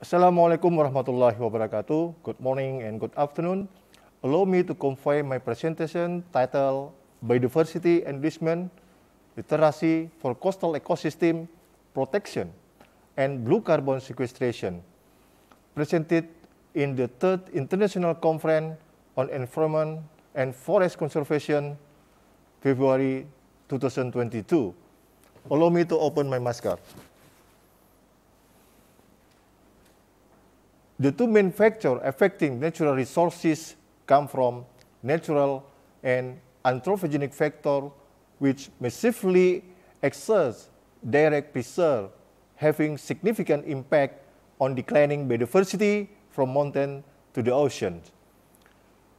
Assalamualaikum warahmatullahi wabarakatuh. Good morning and good afternoon. Allow me to convey my presentation title: Biodiversity Enrichment, Literacy for Coastal Ecosystem Protection and Blue Carbon Sequestration, presented in the third International Conference on Environment and Forest Conservation, February 2022. Allow me to open my mascot. The two main factors affecting natural resources come from natural and anthropogenic factors which massively exert direct pressure having significant impact on declining biodiversity from mountain to the ocean.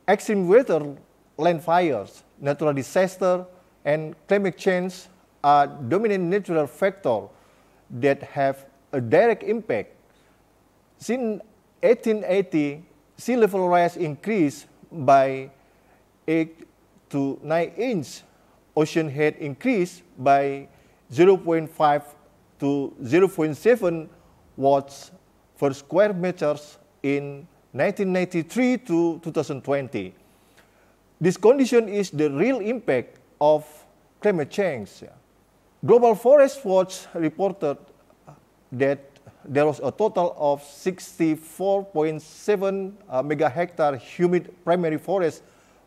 Extreme weather, land fires, natural disaster, and climate change are dominant natural factors that have a direct impact. Since 1880, sea level rise increased by 8 to 9 inches. Ocean height increased by 0.5 to 0.7 watts per square meters in 1993 to 2020. This condition is the real impact of climate change. Global Forest Watch reported that there was a total of 64.7 uh, megahectare humid primary forest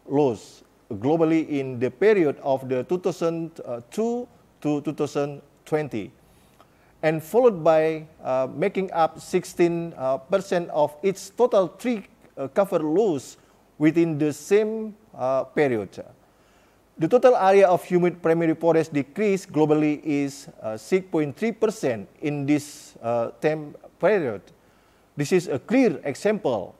loss globally in the period of the 2002 uh, to 2020 and followed by uh, making up 16% uh, percent of its total tree uh, cover loss within the same period. The total area of humid primary forest decrease globally is 6.3% uh, in this uh, time period. This is a clear example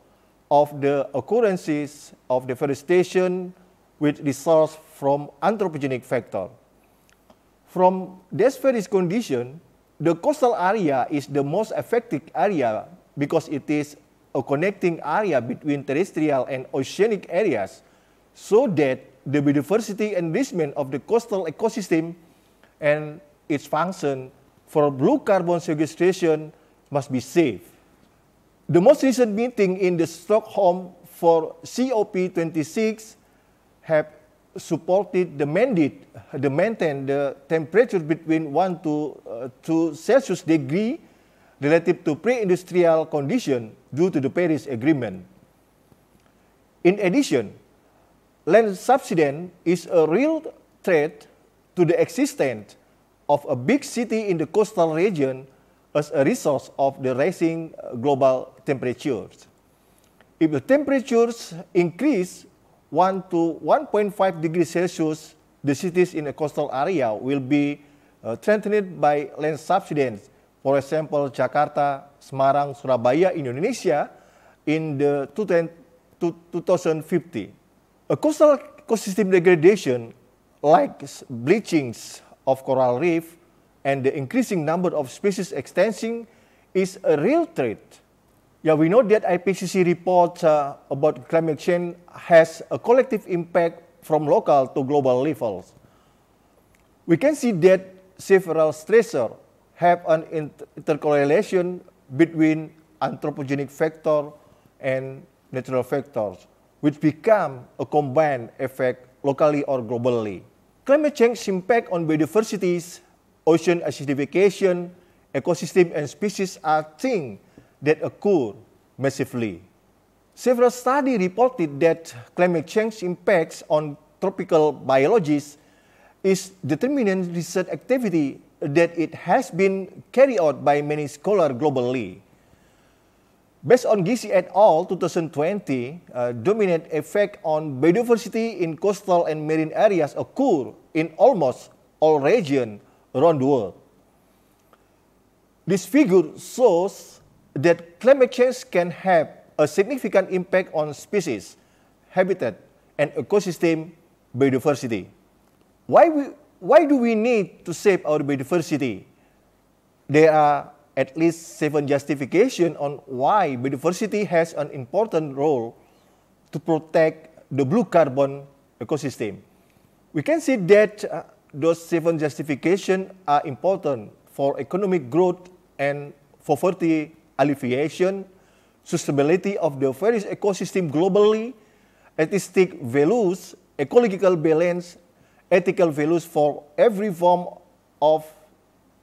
of the occurrences of deforestation which results from anthropogenic factor. From this various condition, the coastal area is the most affected area because it is a connecting area between terrestrial and oceanic areas so that the biodiversity enrichment of the coastal ecosystem and its function for blue carbon sequestration must be safe. The most recent meeting in the Stockholm for COP26 have supported the mandate to maintain the temperature between 1 to uh, 2 Celsius degree relative to pre-industrial condition due to the Paris Agreement. In addition, land subsidence is a real threat to the existence of a big city in the coastal region as a result of the rising global temperatures. If the temperatures increase 1 to 1.5 degrees Celsius, the cities in the coastal area will be uh, threatened by land subsidence. For example, Jakarta, Semarang, Surabaya, Indonesia in the 2050. A coastal ecosystem degradation, like bleachings of coral reef and the increasing number of species extinction, is a real threat. Yeah, we know that IPCC report uh, about climate change has a collective impact from local to global levels. We can see that several stressors have an inter intercorrelation between anthropogenic factor and natural factors which become a combined effect locally or globally. Climate change impact on biodiversity, ocean acidification, ecosystem and species are things that occur massively. Several studies reported that climate change impacts on tropical biologies is determinant research activity that it has been carried out by many scholars globally. Based on Gysi et al. 2020, uh, dominant effect on biodiversity in coastal and marine areas occur in almost all regions around the world. This figure shows that climate change can have a significant impact on species, habitat, and ecosystem biodiversity. Why, we, why do we need to save our biodiversity? There are at least seven justification on why biodiversity has an important role to protect the blue carbon ecosystem. We can see that uh, those seven justification are important for economic growth and poverty alleviation, sustainability of the various ecosystem globally, artistic values, ecological balance, ethical values for every form of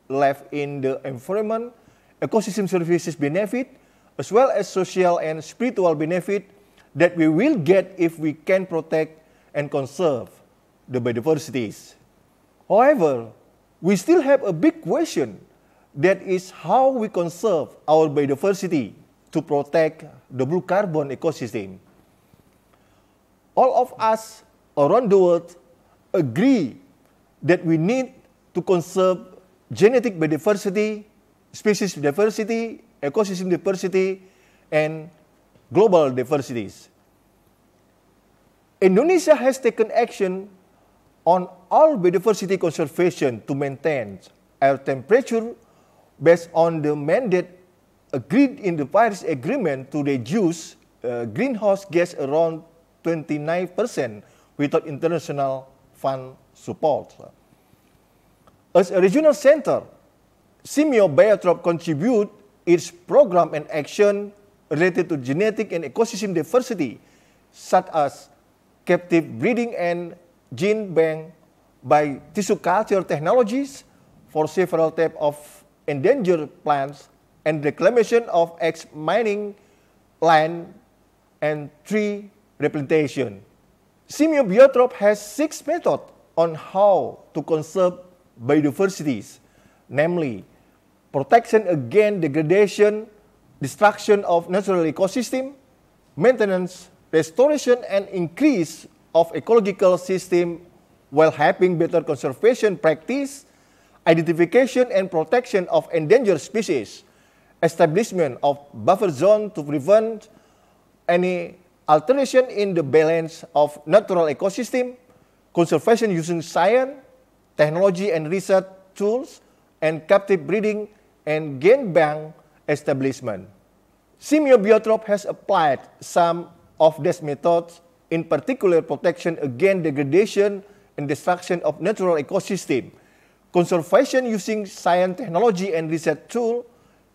life in the environment, ecosystem services benefit, as well as social and spiritual benefit that we will get if we can protect and conserve the biodiversities. However, we still have a big question that is how we conserve our biodiversity to protect the blue carbon ecosystem. All of us around the world agree that we need to conserve genetic biodiversity species diversity, ecosystem diversity, and global diversities. Indonesia has taken action on all biodiversity conservation to maintain air temperature based on the mandate agreed in the Paris Agreement to reduce uh, greenhouse gas around 29% without international fund support. As a regional center, Simio Biotrop contribute its program and action related to genetic and ecosystem diversity, such as captive breeding and gene bank by tissue culture technologies for several types of endangered plants and reclamation of ex-mining land and tree replantation. Simio Biotrop has six methods on how to conserve biodiversities, namely protection against degradation, destruction of natural ecosystem, maintenance, restoration, and increase of ecological system while having better conservation practice, identification and protection of endangered species, establishment of buffer zone to prevent any alteration in the balance of natural ecosystem, conservation using science, technology and research tools, and captive breeding and bank establishment. Simeo Biotrop has applied some of these methods, in particular protection against degradation and destruction of natural ecosystem, conservation using science technology and research tool,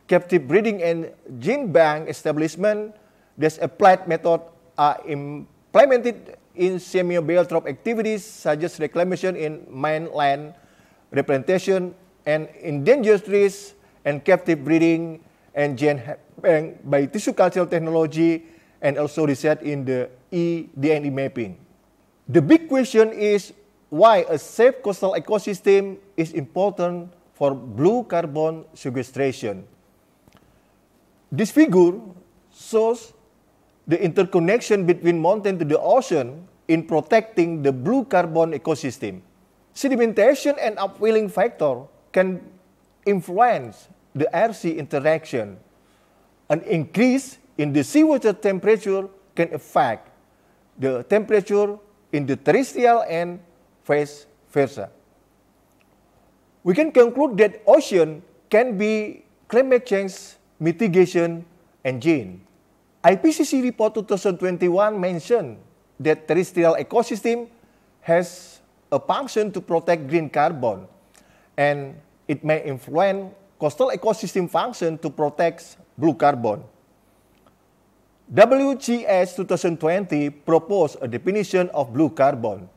captive breeding and gene bank establishment, these applied methods are implemented in semi-biotrop activities such as reclamation in mainland replantation and endangered trees, and captive breeding and gene bank by tissue culture technology and also research in the eDNA mapping. The big question is why a safe coastal ecosystem is important for blue carbon sequestration. This figure shows the interconnection between mountain to the ocean in protecting the blue carbon ecosystem. Sedimentation and upwelling factor can influence the air-sea interaction. An increase in the seawater temperature can affect the temperature in the terrestrial and vice versa. We can conclude that ocean can be climate change mitigation engine. IPCC report 2021 mentioned that terrestrial ecosystem has a function to protect green carbon and it may influence coastal ecosystem function to protect blue carbon. WGS 2020 proposed a definition of blue carbon.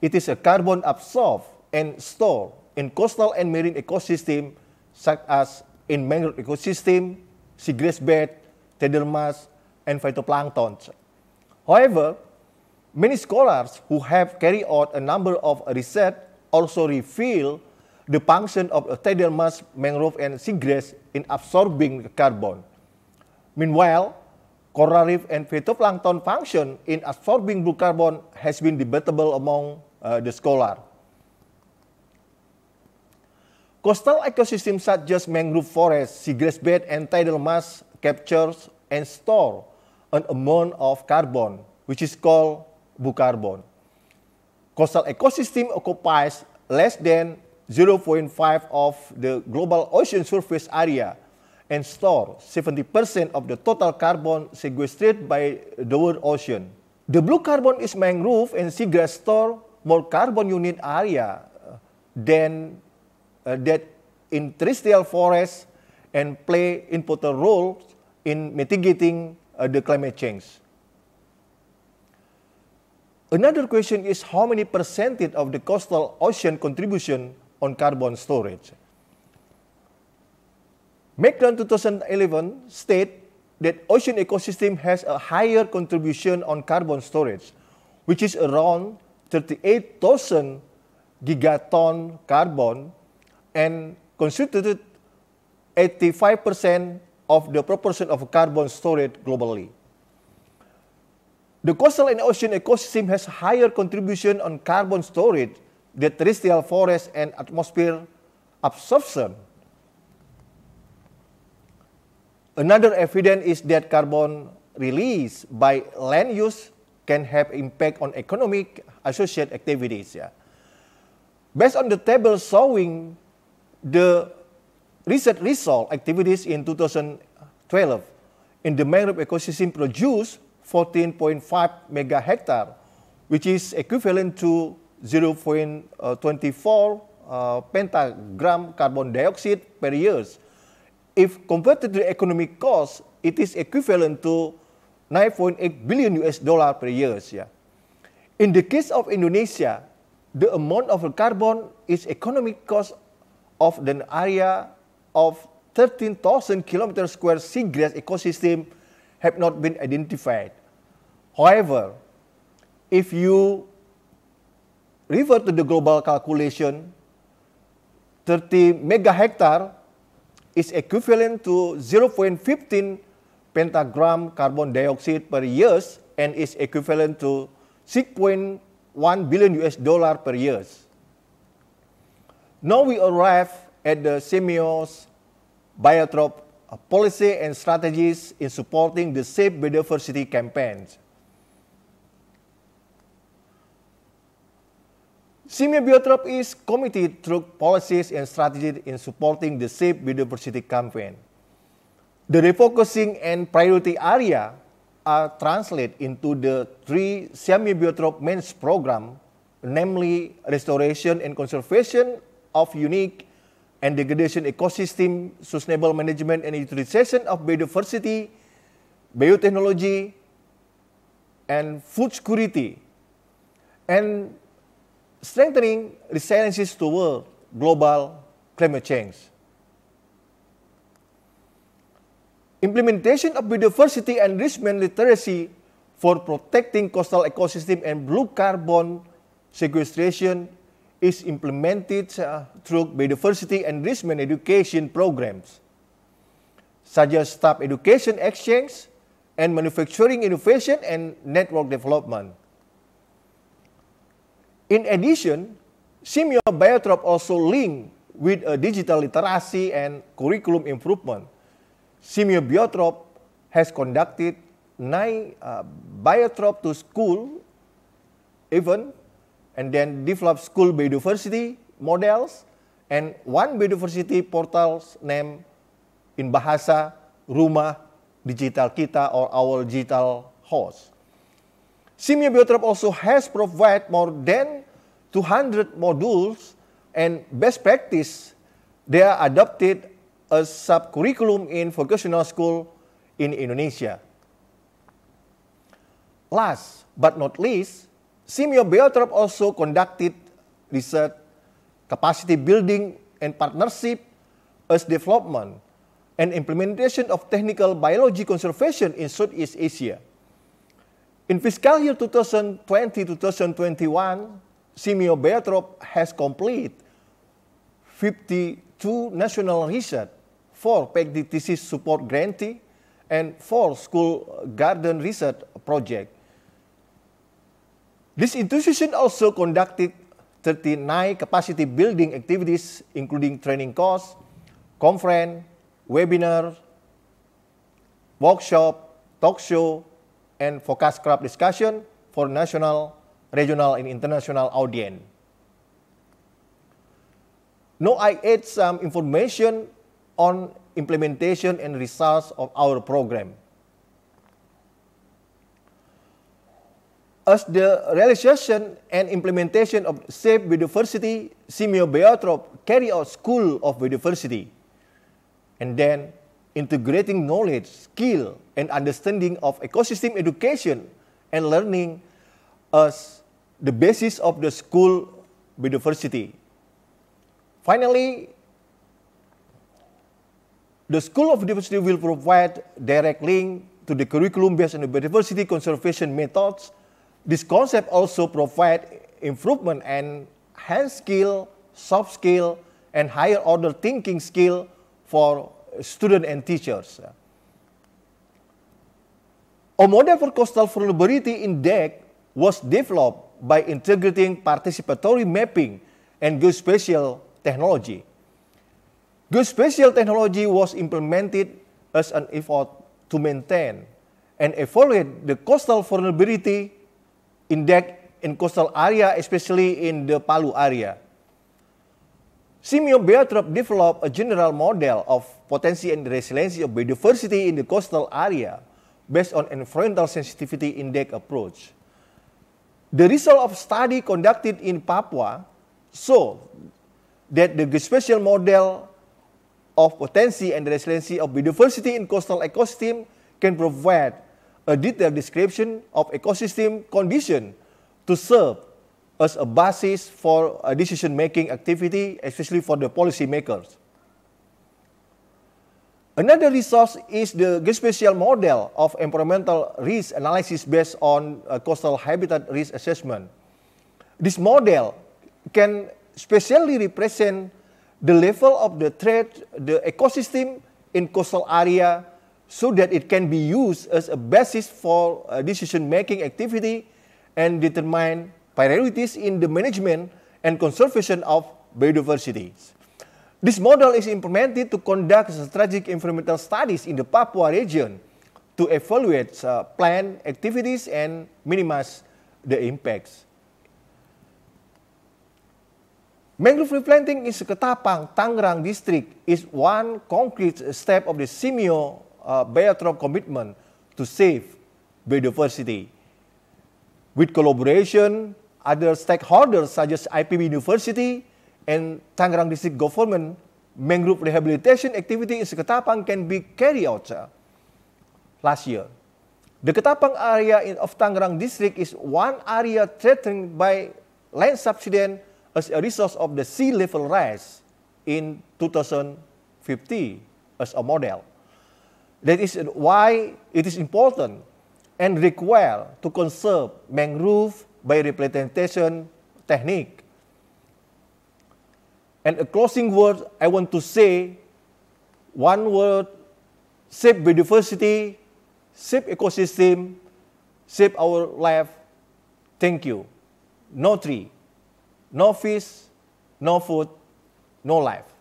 It is a carbon absorbed and stored in coastal and marine ecosystem such as in mangrove ecosystem, seagrass bed, tidal mass, and phytoplankton. However, many scholars who have carried out a number of research also reveal the function of tidal mass mangrove and seagrass in absorbing carbon. Meanwhile, coral reef and phytoplankton function in absorbing blue carbon has been debatable among uh, the scholar. Coastal ecosystems such as mangrove forests, seagrass bed, and tidal mass captures and store an amount of carbon, which is called blue carbon. Coastal ecosystem occupies less than 0.5 of the global ocean surface area and store 70% of the total carbon sequestered by the world ocean. The blue carbon is mangrove and seagrass store more carbon unit area uh, than uh, that in terrestrial forests and play important roles in mitigating uh, the climate change. Another question is how many percentage of the coastal ocean contribution on carbon storage. Macron 2011 state that ocean ecosystem has a higher contribution on carbon storage, which is around 38,000 gigaton carbon and constituted 85% of the proportion of carbon storage globally. The coastal and ocean ecosystem has higher contribution on carbon storage the terrestrial forest and atmosphere absorption. Another evidence is that carbon release by land use can have impact on economic associated activities. Yeah. Based on the table showing the recent result activities in 2012, in the mangrove ecosystem produced 14.5 mega hectare, which is equivalent to uh, 0.24 uh, pentagram carbon dioxide per year. If converted to economic cost, it is equivalent to 9.8 billion US dollar per year. Yeah. In the case of Indonesia, the amount of carbon is economic cost of the area of 13,000 kilometer square seagrass ecosystem have not been identified. However, if you refer to the global calculation, 30 megahectare is equivalent to 0.15 pentagram carbon dioxide per year and is equivalent to 6.1 billion US dollar per year. Now we arrive at the semios biotrop policy and strategies in supporting the safe biodiversity campaigns. Biotrop is committed through policies and strategies in supporting the Save Biodiversity campaign. The refocusing and priority area are translated into the three Biotrop main program, namely restoration and conservation of unique and degradation ecosystem, sustainable management and utilization of biodiversity, biotechnology, and food security. And strengthening resiliences world global climate change. Implementation of biodiversity enrichment literacy for protecting coastal ecosystem and blue carbon sequestration is implemented uh, through biodiversity enrichment education programs, such as staff education exchange and manufacturing innovation and network development. In addition, Simeo Biotrop also linked with a digital literacy and curriculum improvement. Simeo Biotrop has conducted nine uh, Biotrop to school event and then developed school biodiversity models and one biodiversity portals named in Bahasa Rumah Digital Kita or Our Digital Host. Simia Biotrap also has provided more than 200 modules and best practice they are adopted as subcurriculum in vocational school in Indonesia. Last but not least, Simio Biotrop also conducted research, capacity building and partnership as development and implementation of technical biology conservation in Southeast Asia. In fiscal year 2020-2021, Simio Beatrop has completed 52 national research for PEG disease support grantee and four school garden research projects. This institution also conducted 39 capacity building activities, including training course, conference, webinar, workshop, talk show, and focus group discussion for national, regional, and international audience. No, I add some information on implementation and results of our program. As the realization and implementation of SAFE Biodiversity, Simeo Beotrop carry out School of Biodiversity. And then integrating knowledge, skill, and understanding of ecosystem education and learning as the basis of the school biodiversity. Finally, the School of Diversity will provide direct link to the curriculum based on the biodiversity conservation methods. This concept also provides improvement and hand skill, soft skill, and higher order thinking skill for students and teachers. A model for coastal vulnerability index was developed by integrating participatory mapping and geospatial technology. Geospatial technology was implemented as an effort to maintain and evaluate the coastal vulnerability index in coastal area, especially in the Palu area. Simeo Beatrop developed a general model of potency and resiliency of biodiversity in the coastal area based on environmental sensitivity index approach. The result of study conducted in Papua show that the geospatial model of potency and resiliency of biodiversity in coastal ecosystem can provide a detailed description of ecosystem condition to serve as a basis for decision-making activity, especially for the policymakers. Another resource is the geospatial model of environmental risk analysis based on uh, coastal habitat risk assessment. This model can specially represent the level of the threat, the ecosystem in coastal area so that it can be used as a basis for uh, decision-making activity and determine priorities in the management and conservation of biodiversity. This model is implemented to conduct strategic environmental studies in the Papua region to evaluate uh, planned activities and minimize the impacts. Mangrove replanting in Seketapang, Tangerang District is one concrete step of the Simeo uh, Biotrop commitment to save biodiversity. With collaboration, other stakeholders such as IPB University, and Tangerang District Government mangrove rehabilitation activity in Seketapang can be carried out uh, last year. The Ketapang area in of Tangerang District is one area threatened by land subsidence as a result of the sea level rise in 2050 as a model. That is why it is important and required to conserve mangrove by replantation technique And a closing word, I want to say one word, save biodiversity, save ecosystem, save our life. Thank you. No tree, no fish, no food, no life.